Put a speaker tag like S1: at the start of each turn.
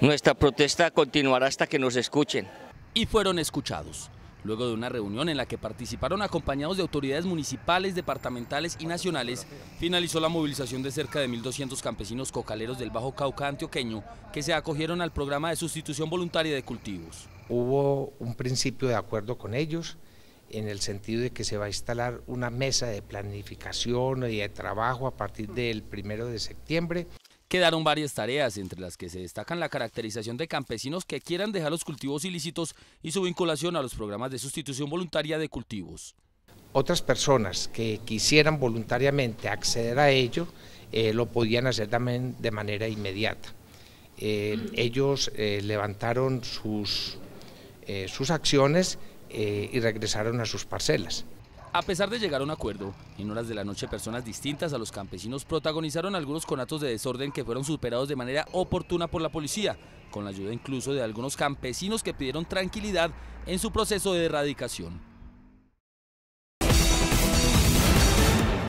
S1: Nuestra protesta continuará hasta que nos escuchen. Y fueron escuchados. Luego de una reunión en la que participaron acompañados de autoridades municipales, departamentales y nacionales, finalizó la movilización de cerca de 1.200 campesinos cocaleros del Bajo Cauca antioqueño que se acogieron al programa de
S2: sustitución voluntaria de cultivos. Hubo un principio de acuerdo con ellos en el sentido de que se va a instalar una mesa de planificación y de trabajo a partir del primero de septiembre. Quedaron varias tareas, entre las que se destacan la caracterización de
S1: campesinos que quieran dejar los cultivos ilícitos y su vinculación a los programas de sustitución voluntaria de
S2: cultivos. Otras personas que quisieran voluntariamente acceder a ello eh, lo podían hacer también de manera inmediata. Eh, ellos eh, levantaron sus acciones y regresaron a sus parcelas.
S1: A pesar de llegar a un acuerdo, en horas de la noche personas distintas a los campesinos protagonizaron algunos conatos de desorden que fueron superados de manera oportuna por la policía, con la ayuda incluso de algunos campesinos que pidieron tranquilidad en su proceso de erradicación.